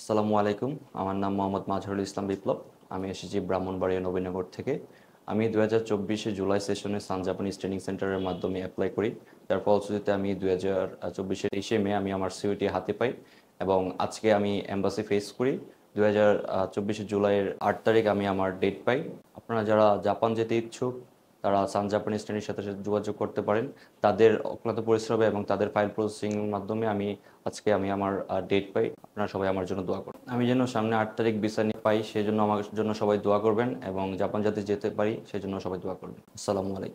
আসসালামু আলাইকুম আমার নাম মোহাম্মদ মাজহারুল ইসলাম বিপ্লব আমি এসেছি ব্রাহ্মণবাড়িয়া নবীনগর থেকে আমি দু হাজার চব্বিশে জুলাই সেশনে সান জাপানি ট্রেনিং সেন্টারের মাধ্যমে অ্যাপ্লাই করি যার ফলশ্রুতিতে আমি দু হাজার চব্বিশের ইসে মে আমি আমার সিউটি হাতে পাই এবং আজকে আমি অ্যাম্বাসি ফেস করি দু হাজার চব্বিশে জুলাইয়ের আট তারিখ আমি আমার ডেট পাই আপনারা যারা জাপান যেতে ইচ্ছুক তারা সান জাপানিজ শ্রেণীর সাথে সাথে যোগাযোগ করতে পারেন তাদের অক্লান্ত পরিশ্রমে এবং তাদের ফাইল প্রসেসিং মাধ্যমে আমি আজকে আমি আমার ডেট পাই আপনারা সবাই আমার জন্য দোয়া করবেন আমি যেন সামনে আট তারিখ বিসানি পাই সেই জন্য আমার জন্য সবাই দোয়া করবেন এবং জাপান যাতে যেতে পারি সেই জন্য সবাই দোয়া করবেন আসসালামু আলাইকুম